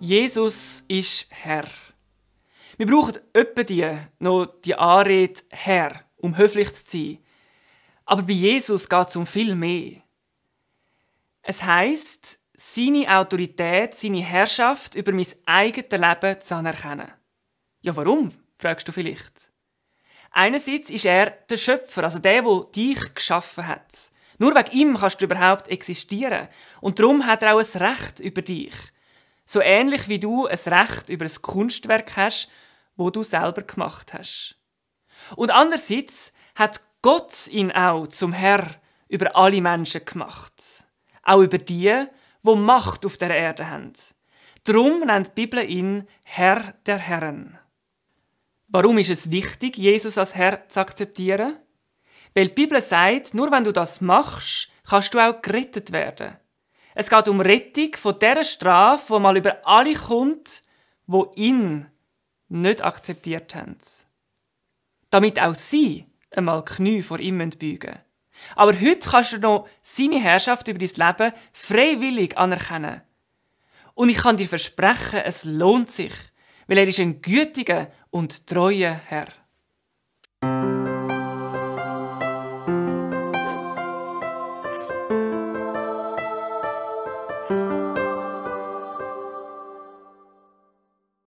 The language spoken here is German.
Jesus ist Herr. Wir brauchen öppe die noch die Anrede Herr, um höflich zu sein. Aber bei Jesus geht es um viel mehr. Es heißt, seine Autorität, seine Herrschaft über mein eigenes Leben zu anerkennen. Ja, warum? fragst du vielleicht. Einerseits ist er der Schöpfer, also der, der dich geschaffen hat. Nur wegen ihm kannst du überhaupt existieren. Und darum hat er auch ein Recht über dich. So ähnlich wie du ein Recht über ein Kunstwerk hast, wo du selber gemacht hast. Und andererseits hat Gott ihn auch zum Herr über alle Menschen gemacht. Auch über die, wo Macht auf der Erde haben. Drum nennt die Bibel ihn Herr der Herren. Warum ist es wichtig, Jesus als Herr zu akzeptieren? Weil die Bibel sagt, nur wenn du das machst, kannst du auch gerettet werden. Es geht um Rettung von der Strafe, die mal über alle kommt, wo ihn nicht akzeptiert haben. Damit auch sie einmal Knie vor ihm beugen Aber heute kannst du noch seine Herrschaft über dein Leben freiwillig anerkennen. Und ich kann dir versprechen, es lohnt sich weil er ist ein gütiger und treuer Herr. thank